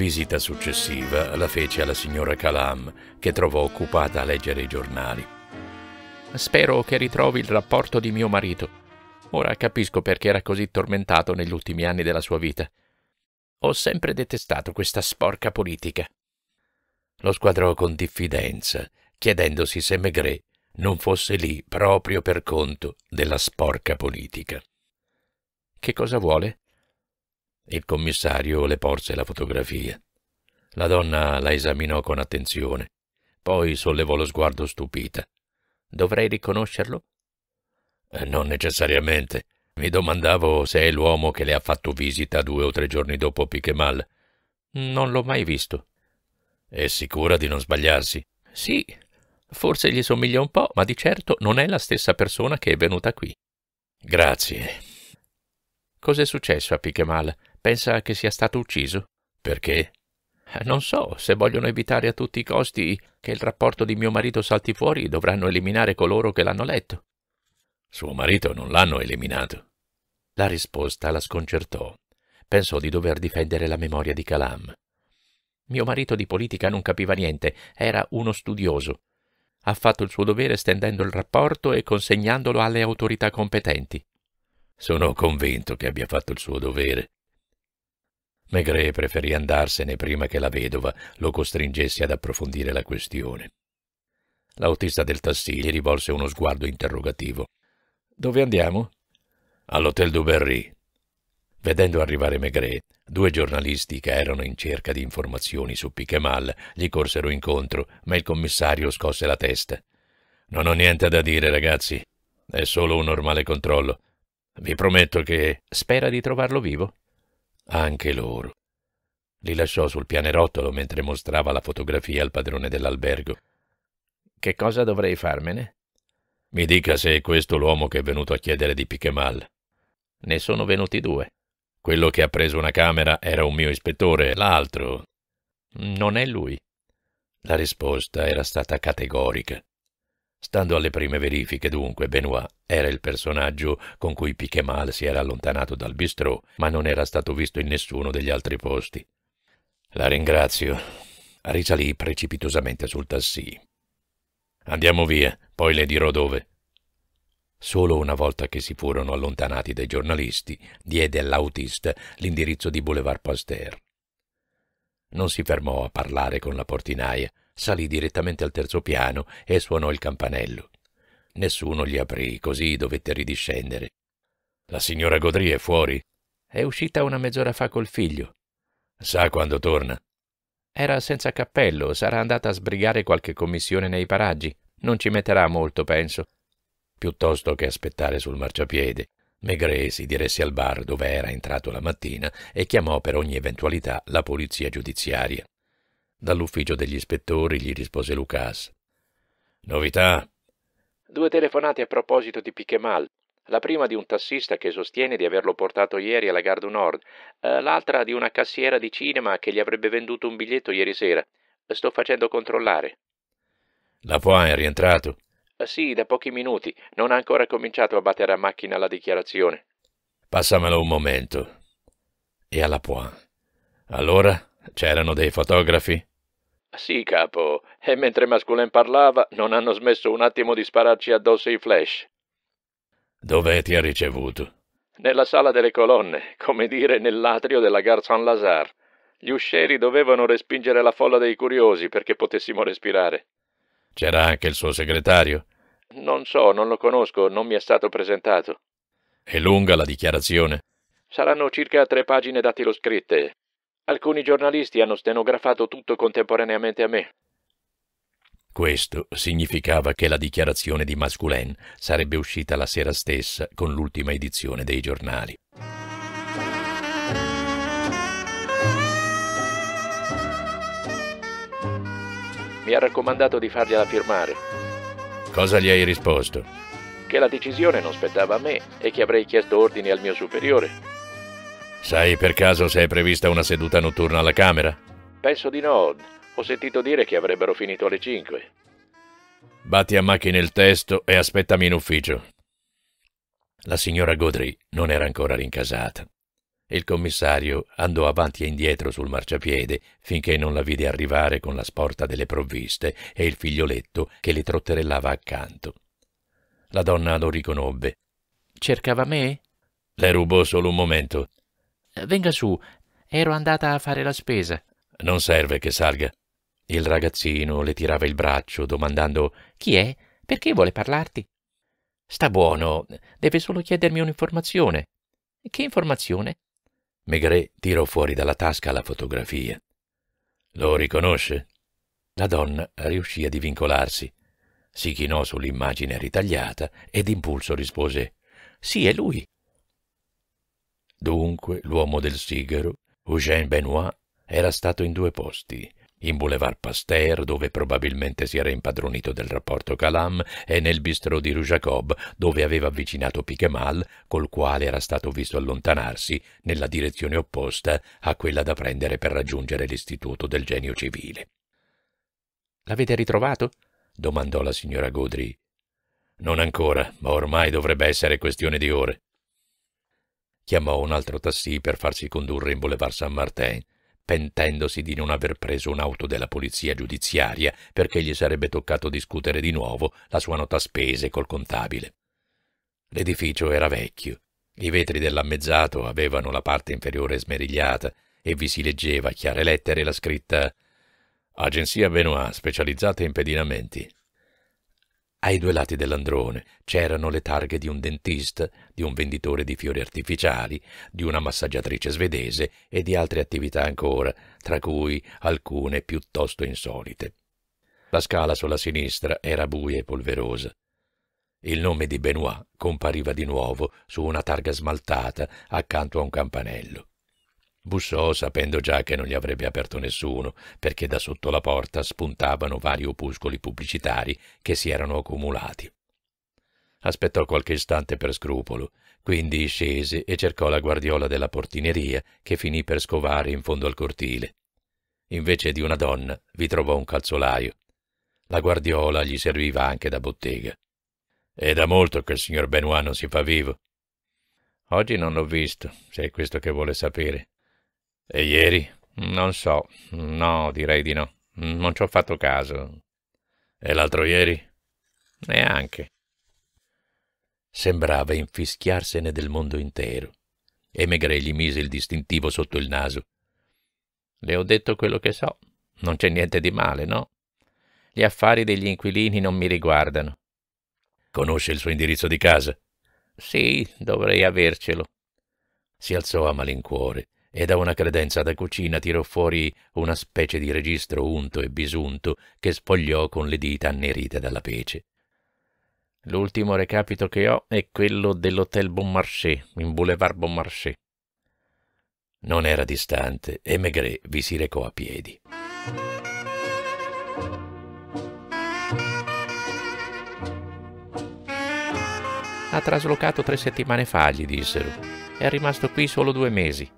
visita successiva la fece alla signora Calam, che trovò occupata a leggere i giornali. Spero che ritrovi il rapporto di mio marito. Ora capisco perché era così tormentato negli ultimi anni della sua vita. Ho sempre detestato questa sporca politica. Lo squadrò con diffidenza, chiedendosi se Maigret non fosse lì proprio per conto della sporca politica. Che cosa vuole? Il commissario le porse la fotografia. La donna la esaminò con attenzione, poi sollevò lo sguardo stupita. Dovrei riconoscerlo? Eh, non necessariamente. Mi domandavo se è l'uomo che le ha fatto visita due o tre giorni dopo Pichemal. Non l'ho mai visto. È sicura di non sbagliarsi? Sì. Forse gli somiglia un po', ma di certo non è la stessa persona che è venuta qui. Grazie. Cos'è successo a Pichemal? pensa che sia stato ucciso. Perché? Eh, non so, se vogliono evitare a tutti i costi che il rapporto di mio marito salti fuori, dovranno eliminare coloro che l'hanno letto. Suo marito non l'hanno eliminato. La risposta la sconcertò. Pensò di dover difendere la memoria di Calam. Mio marito di politica non capiva niente, era uno studioso. Ha fatto il suo dovere stendendo il rapporto e consegnandolo alle autorità competenti. Sono convinto che abbia fatto il suo dovere, Maigret preferì andarsene prima che la vedova lo costringesse ad approfondire la questione. L'autista del tassì gli rivolse uno sguardo interrogativo. Dove andiamo? All'Hôtel du Berry. Vedendo arrivare Maigret, due giornalisti che erano in cerca di informazioni su Piquemal gli corsero incontro, ma il commissario scosse la testa. Non ho niente da dire, ragazzi. È solo un normale controllo. Vi prometto che... Spera di trovarlo vivo? Anche loro. Li lasciò sul pianerottolo mentre mostrava la fotografia al padrone dell'albergo. Che cosa dovrei farmene? Mi dica se è questo l'uomo che è venuto a chiedere di Pichemal. Ne sono venuti due. Quello che ha preso una camera era un mio ispettore, l'altro. Non è lui. La risposta era stata categorica. Stando alle prime verifiche, dunque, Benoit era il personaggio con cui Piquemal si era allontanato dal bistrò, ma non era stato visto in nessuno degli altri posti. La ringrazio. Risalì precipitosamente sul tassì. Andiamo via, poi le dirò dove. Solo una volta che si furono allontanati dai giornalisti, diede all'autista l'indirizzo di Boulevard Pasteur. Non si fermò a parlare con la portinaia, salì direttamente al terzo piano e suonò il campanello. Nessuno gli aprì, così dovette ridiscendere. La signora Godri è fuori? È uscita una mezz'ora fa col figlio. Sa quando torna? Era senza cappello, sarà andata a sbrigare qualche commissione nei paraggi. Non ci metterà molto, penso. Piuttosto che aspettare sul marciapiede, Maigret si diresse al bar dove era entrato la mattina e chiamò per ogni eventualità la polizia giudiziaria. Dall'ufficio degli ispettori gli rispose Lucas. Novità? Due telefonate a proposito di Pichemal. La prima di un tassista che sostiene di averlo portato ieri alla Gare du Nord, eh, l'altra di una cassiera di cinema che gli avrebbe venduto un biglietto ieri sera. Sto facendo controllare. La Poin è rientrato? Eh, sì, da pochi minuti. Non ha ancora cominciato a battere a macchina la dichiarazione. Passamelo un momento. E alla Poin. Allora c'erano dei fotografi? Sì, capo, e mentre Masculin parlava non hanno smesso un attimo di spararci addosso i flash. Dove ti ha ricevuto? Nella sala delle colonne, come dire nell'atrio della Gare Saint-Lazare. Gli uscieri dovevano respingere la folla dei curiosi perché potessimo respirare. C'era anche il suo segretario? Non so, non lo conosco, non mi è stato presentato. È lunga la dichiarazione? Saranno circa tre pagine scritte, Alcuni giornalisti hanno stenografato tutto contemporaneamente a me. Questo significava che la dichiarazione di Masculin sarebbe uscita la sera stessa con l'ultima edizione dei giornali. Mi ha raccomandato di fargliela firmare. Cosa gli hai risposto? Che la decisione non spettava a me e che avrei chiesto ordini al mio superiore. Sai per caso se è prevista una seduta notturna alla Camera? Penso di no. Ho sentito dire che avrebbero finito alle 5. Batti a macchina il testo e aspettami in ufficio. La signora Godry non era ancora rincasata. Il commissario andò avanti e indietro sul marciapiede finché non la vide arrivare con la sporta delle provviste e il figlioletto che le trotterellava accanto. La donna lo riconobbe. Cercava me? Le rubò solo un momento. Eh, venga su, ero andata a fare la spesa. Non serve che salga. Il ragazzino le tirava il braccio, domandando Chi è? Perché vuole parlarti? Sta buono, deve solo chiedermi un'informazione. Che informazione? Maigret tirò fuori dalla tasca la fotografia. Lo riconosce? La donna riuscì a divincolarsi. Si chinò sull'immagine ritagliata e d'impulso rispose Sì, è lui. Dunque l'uomo del sigaro, Eugène Benoit, era stato in due posti, in Boulevard Pasteur, dove probabilmente si era impadronito del rapporto Calam, e nel bistrò di Rue Jacob, dove aveva avvicinato Piquemal, col quale era stato visto allontanarsi nella direzione opposta a quella da prendere per raggiungere l'istituto del genio civile. L'avete ritrovato? domandò la signora Godry. Non ancora, ma ormai dovrebbe essere questione di ore chiamò un altro tassì per farsi condurre in Boulevard Saint Martin, pentendosi di non aver preso un'auto della polizia giudiziaria perché gli sarebbe toccato discutere di nuovo la sua nota spese col contabile. L'edificio era vecchio, i vetri dell'ammezzato avevano la parte inferiore smerigliata e vi si leggeva a chiare lettere la scritta Agenzia Benoit, specializzata in pedinamenti, ai due lati dell'androne c'erano le targhe di un dentista, di un venditore di fiori artificiali, di una massaggiatrice svedese e di altre attività ancora, tra cui alcune piuttosto insolite. La scala sulla sinistra era buia e polverosa. Il nome di Benoît compariva di nuovo su una targa smaltata accanto a un campanello. Bussò, sapendo già che non gli avrebbe aperto nessuno, perché da sotto la porta spuntavano vari opuscoli pubblicitari che si erano accumulati. Aspettò qualche istante per scrupolo, quindi scese e cercò la guardiola della portineria, che finì per scovare in fondo al cortile. Invece di una donna vi trovò un calzolaio. La guardiola gli serviva anche da bottega. È da molto che il signor Benoit non si fa vivo. Oggi non l'ho visto, se è questo che vuole sapere. E ieri? Non so. No, direi di no. Non ci ho fatto caso. E l'altro ieri? Neanche. Sembrava infischiarsene del mondo intero. E Megre gli mise il distintivo sotto il naso. Le ho detto quello che so. Non c'è niente di male, no? Gli affari degli inquilini non mi riguardano. Conosce il suo indirizzo di casa? Sì, dovrei avercelo. Si alzò a malincuore e da una credenza da cucina tirò fuori una specie di registro unto e bisunto che spogliò con le dita annerite dalla pece. L'ultimo recapito che ho è quello dell'Hotel Bonmarché, in Boulevard Bonmarché. Non era distante e Maigret vi si recò a piedi. Ha traslocato tre settimane fa, gli dissero. È rimasto qui solo due mesi.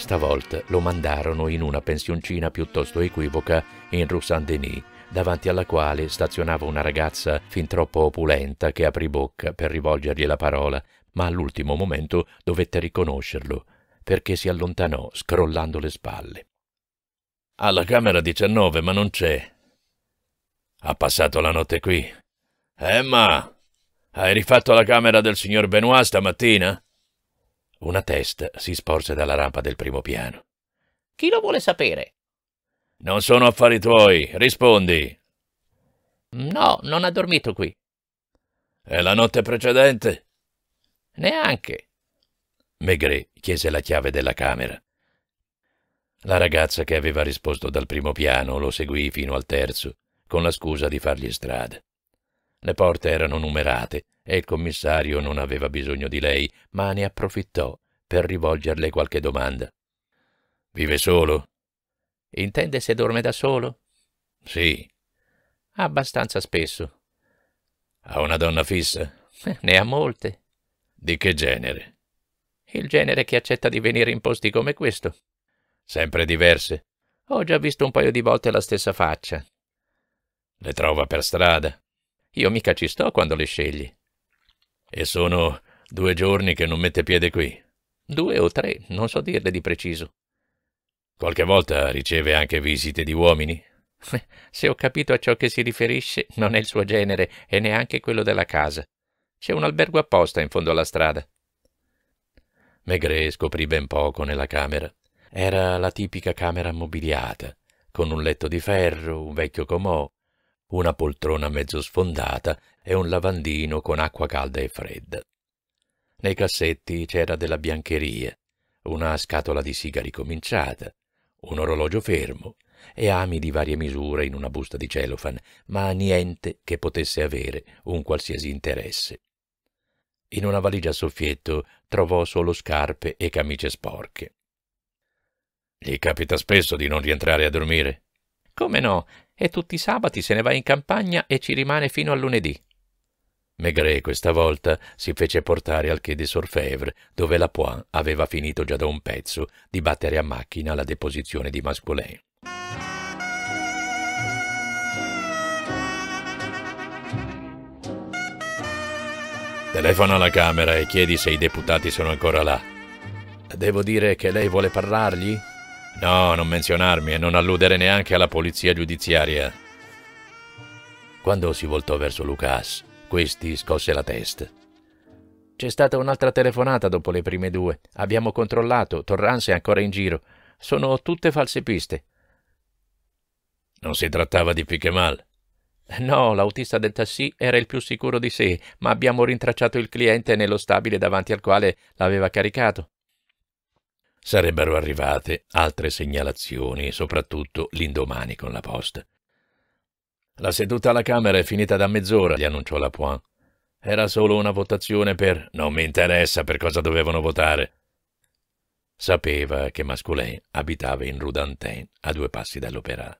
Stavolta lo mandarono in una pensioncina piuttosto equivoca in Rue Saint-Denis, davanti alla quale stazionava una ragazza fin troppo opulenta che aprì bocca per rivolgergli la parola, ma all'ultimo momento dovette riconoscerlo, perché si allontanò scrollando le spalle. Alla camera 19, ma non c'è. Ha passato la notte qui. Emma, eh, hai rifatto la camera del signor Benoit stamattina? Una testa si sporse dalla rampa del primo piano. Chi lo vuole sapere? Non sono affari tuoi, rispondi. No, non ha dormito qui. E la notte precedente? Neanche. Maigret chiese la chiave della camera. La ragazza che aveva risposto dal primo piano lo seguì fino al terzo, con la scusa di fargli strada. Le porte erano numerate e il commissario non aveva bisogno di lei, ma ne approfittò per rivolgerle qualche domanda. Vive solo? Intende se dorme da solo? Sì. Abbastanza spesso. Ha una donna fissa? Ne ha molte. Di che genere? Il genere che accetta di venire in posti come questo. Sempre diverse? Ho già visto un paio di volte la stessa faccia. Le trova per strada? Io mica ci sto quando le scegli. E sono due giorni che non mette piede qui. Due o tre, non so dirle di preciso. Qualche volta riceve anche visite di uomini? Se ho capito a ciò che si riferisce, non è il suo genere e neanche quello della casa. C'è un albergo apposta in fondo alla strada. Maigret scoprì ben poco nella camera. Era la tipica camera mobiliata, con un letto di ferro, un vecchio comò, una poltrona mezzo sfondata e un lavandino con acqua calda e fredda. Nei cassetti c'era della biancheria, una scatola di sigari cominciata, un orologio fermo e ami di varie misure in una busta di celofan, ma niente che potesse avere un qualsiasi interesse. In una valigia a soffietto trovò solo scarpe e camicie sporche. Gli capita spesso di non rientrare a dormire? Come no? E tutti i sabati se ne va in campagna e ci rimane fino a lunedì. Maigret questa volta si fece portare al Quai de Sorfèvre, dove la Poix aveva finito già da un pezzo di battere a macchina la deposizione di Masquelin. Telefona alla Camera e chiedi se i deputati sono ancora là. Devo dire che lei vuole parlargli? No, non menzionarmi e non alludere neanche alla polizia giudiziaria. Quando si voltò verso Lucas, questi scosse la testa. C'è stata un'altra telefonata dopo le prime due. Abbiamo controllato, Torrance è ancora in giro. Sono tutte false piste. Non si trattava di Pichemal. No, l'autista del tassì era il più sicuro di sé, ma abbiamo rintracciato il cliente nello stabile davanti al quale l'aveva caricato sarebbero arrivate altre segnalazioni, soprattutto l'indomani con la posta. La seduta alla Camera è finita da mezz'ora, gli annunciò la Lapointe. Era solo una votazione per... Non mi interessa per cosa dovevano votare. Sapeva che Masculin abitava in Rue d'Antin, a due passi dall'Opera.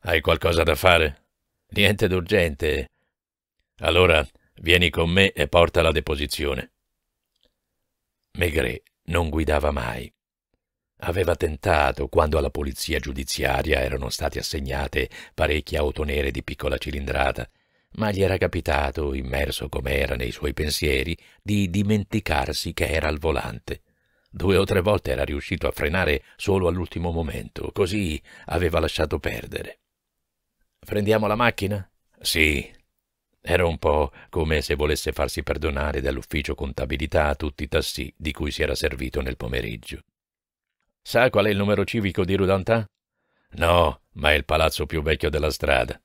Hai qualcosa da fare? Niente d'urgente. Allora vieni con me e porta la deposizione. Maigret non guidava mai. Aveva tentato, quando alla polizia giudiziaria erano state assegnate parecchie auto nere di piccola cilindrata, ma gli era capitato, immerso come era nei suoi pensieri, di dimenticarsi che era al volante. Due o tre volte era riuscito a frenare solo all'ultimo momento, così aveva lasciato perdere. Prendiamo la macchina? Sì, era un po' come se volesse farsi perdonare dall'ufficio contabilità tutti i tassi di cui si era servito nel pomeriggio. Sa qual è il numero civico di Rudantà? No, ma è il palazzo più vecchio della strada.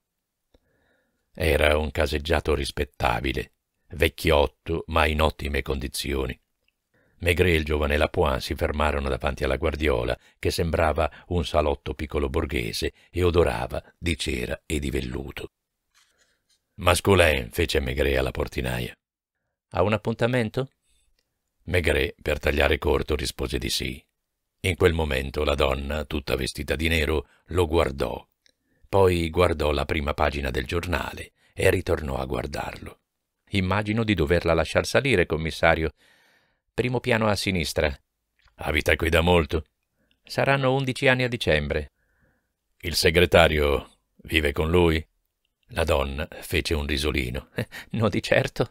Era un caseggiato rispettabile, vecchiotto, ma in ottime condizioni. Maigret e il giovane Lapoin si fermarono davanti alla guardiola, che sembrava un salotto piccolo borghese e odorava di cera e di velluto. Masculin, fece Maigret alla portinaia. Ha un appuntamento? Maigret, per tagliare corto, rispose di sì. In quel momento la donna, tutta vestita di nero, lo guardò. Poi guardò la prima pagina del giornale e ritornò a guardarlo. Immagino di doverla lasciar salire, commissario. Primo piano a sinistra. Abita qui da molto? Saranno undici anni a dicembre. Il segretario vive con lui? La donna fece un risolino. No di certo.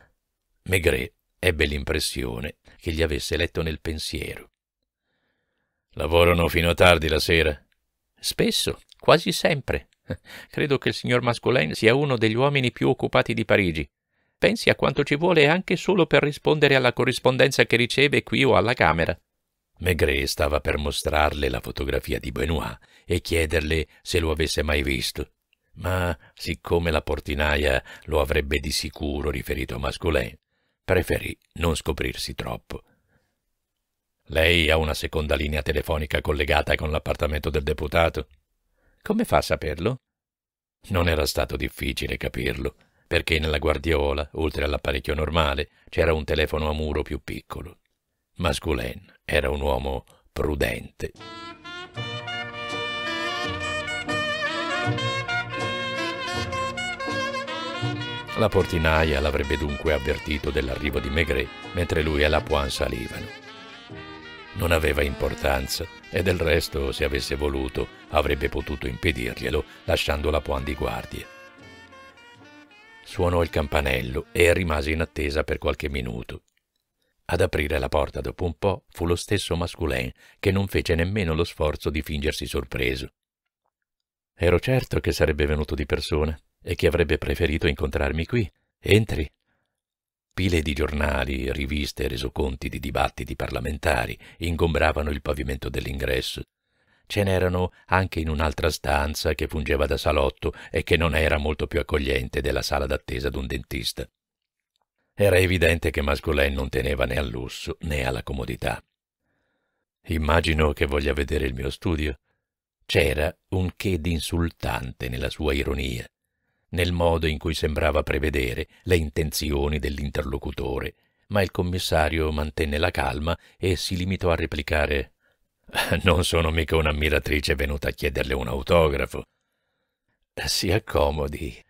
Maigret ebbe l'impressione che gli avesse letto nel pensiero. Lavorano fino a tardi la sera? Spesso, quasi sempre. Credo che il signor Mascolin sia uno degli uomini più occupati di Parigi. Pensi a quanto ci vuole anche solo per rispondere alla corrispondenza che riceve qui o alla Camera. Maigret stava per mostrarle la fotografia di Benoit e chiederle se lo avesse mai visto ma siccome la portinaia lo avrebbe di sicuro riferito a Masculin, preferì non scoprirsi troppo. Lei ha una seconda linea telefonica collegata con l'appartamento del deputato? Come fa a saperlo? Non era stato difficile capirlo, perché nella guardiola, oltre all'apparecchio normale, c'era un telefono a muro più piccolo. Masculin era un uomo prudente. La portinaia l'avrebbe dunque avvertito dell'arrivo di Maigret mentre lui e la Lapointe salivano. Non aveva importanza e del resto, se avesse voluto, avrebbe potuto impedirglielo lasciando la Lapointe di guardia. Suonò il campanello e rimase in attesa per qualche minuto. Ad aprire la porta dopo un po' fu lo stesso Masculin, che non fece nemmeno lo sforzo di fingersi sorpreso. Ero certo che sarebbe venuto di persona, e che avrebbe preferito incontrarmi qui. Entri. Pile di giornali, riviste e resoconti di dibattiti parlamentari ingombravano il pavimento dell'ingresso. Ce n'erano anche in un'altra stanza che fungeva da salotto e che non era molto più accogliente della sala d'attesa d'un dentista. Era evidente che Mascolen non teneva né al lusso né alla comodità. Immagino che voglia vedere il mio studio. C'era un che d'insultante nella sua ironia nel modo in cui sembrava prevedere le intenzioni dell'interlocutore, ma il commissario mantenne la calma e si limitò a replicare eh, «Non sono mica un'ammiratrice venuta a chiederle un autografo». «Si accomodi».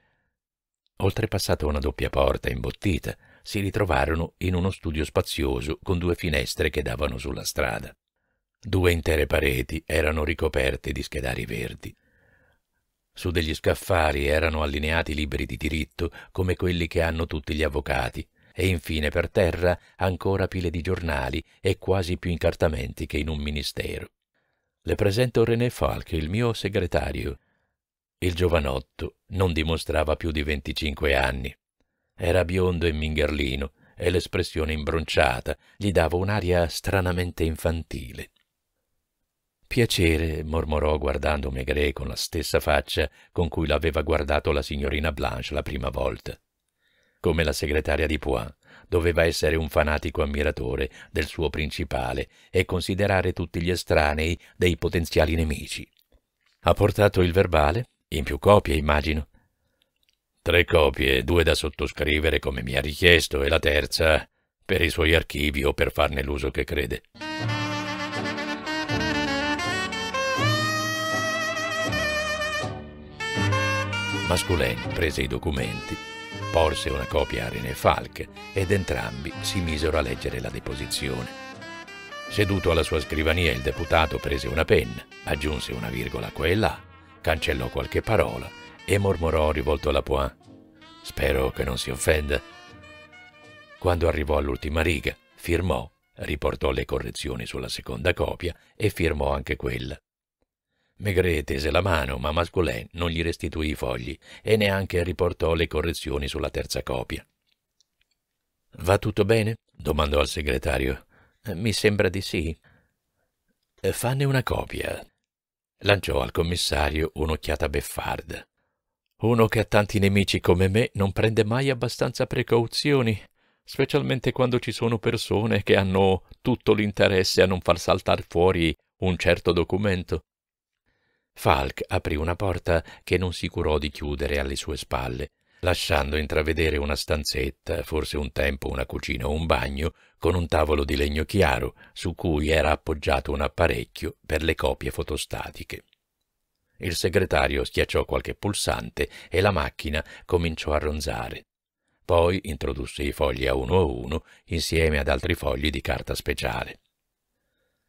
Oltrepassata una doppia porta imbottita, si ritrovarono in uno studio spazioso con due finestre che davano sulla strada. Due intere pareti erano ricoperte di schedari verdi. Su degli scaffali erano allineati libri di diritto come quelli che hanno tutti gli avvocati, e infine per terra ancora pile di giornali e quasi più incartamenti che in un ministero. Le presento René Falk, il mio segretario. Il giovanotto non dimostrava più di venticinque anni. Era biondo e mingherlino, e l'espressione imbronciata gli dava un'aria stranamente infantile. Piacere, mormorò guardando Maigret con la stessa faccia con cui l'aveva guardato la signorina Blanche la prima volta. Come la segretaria di Poin, doveva essere un fanatico ammiratore del suo principale e considerare tutti gli estranei dei potenziali nemici. Ha portato il verbale? In più copie, immagino. Tre copie, due da sottoscrivere come mi ha richiesto e la terza per i suoi archivi o per farne l'uso che crede. Masculin prese i documenti, porse una copia a René Falk ed entrambi si misero a leggere la deposizione. Seduto alla sua scrivania il deputato prese una penna, aggiunse una virgola qua e là, cancellò qualche parola e mormorò rivolto alla Poin. Spero che non si offenda. Quando arrivò all'ultima riga, firmò, riportò le correzioni sulla seconda copia e firmò anche quella. Maigret tese la mano, ma Mascolin non gli restituì i fogli e neanche riportò le correzioni sulla terza copia. Va tutto bene? domandò al segretario. Eh, mi sembra di sì. Eh, fanne una copia. Lanciò al commissario un'occhiata beffarda. Uno che ha tanti nemici come me non prende mai abbastanza precauzioni, specialmente quando ci sono persone che hanno tutto l'interesse a non far saltar fuori un certo documento. Falk aprì una porta che non si curò di chiudere alle sue spalle, lasciando intravedere una stanzetta, forse un tempo una cucina o un bagno, con un tavolo di legno chiaro su cui era appoggiato un apparecchio per le copie fotostatiche. Il segretario schiacciò qualche pulsante e la macchina cominciò a ronzare. Poi introdusse i fogli a uno a uno insieme ad altri fogli di carta speciale.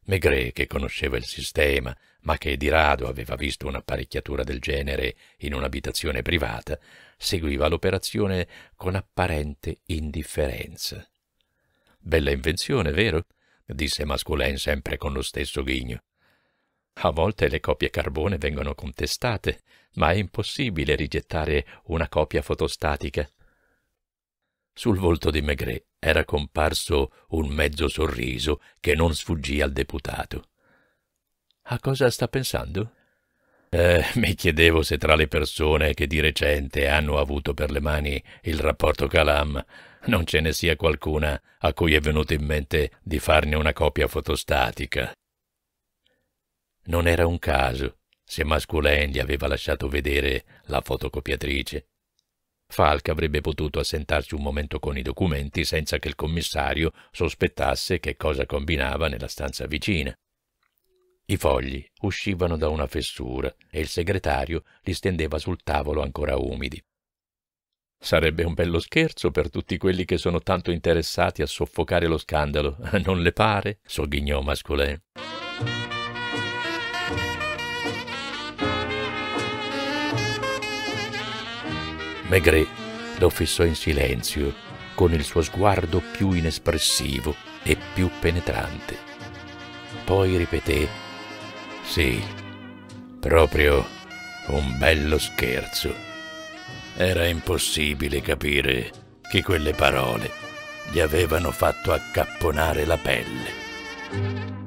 Maigret, che conosceva il sistema, ma che di rado aveva visto un'apparecchiatura del genere in un'abitazione privata, seguiva l'operazione con apparente indifferenza. Bella invenzione, vero? disse Masculin sempre con lo stesso ghigno. A volte le copie carbone vengono contestate, ma è impossibile rigettare una copia fotostatica. Sul volto di Maigret era comparso un mezzo sorriso che non sfuggì al deputato. A cosa sta pensando? Eh, mi chiedevo se tra le persone che di recente hanno avuto per le mani il rapporto Calam non ce ne sia qualcuna a cui è venuto in mente di farne una copia fotostatica. Non era un caso se Masculen gli aveva lasciato vedere la fotocopiatrice. Falk avrebbe potuto assentarsi un momento con i documenti senza che il commissario sospettasse che cosa combinava nella stanza vicina. I fogli uscivano da una fessura e il segretario li stendeva sul tavolo ancora umidi. Sarebbe un bello scherzo per tutti quelli che sono tanto interessati a soffocare lo scandalo, non le pare? sogghignò Masculin. Maigret lo fissò in silenzio, con il suo sguardo più inespressivo e più penetrante. Poi ripeté, sì, proprio un bello scherzo. Era impossibile capire che quelle parole gli avevano fatto accapponare la pelle.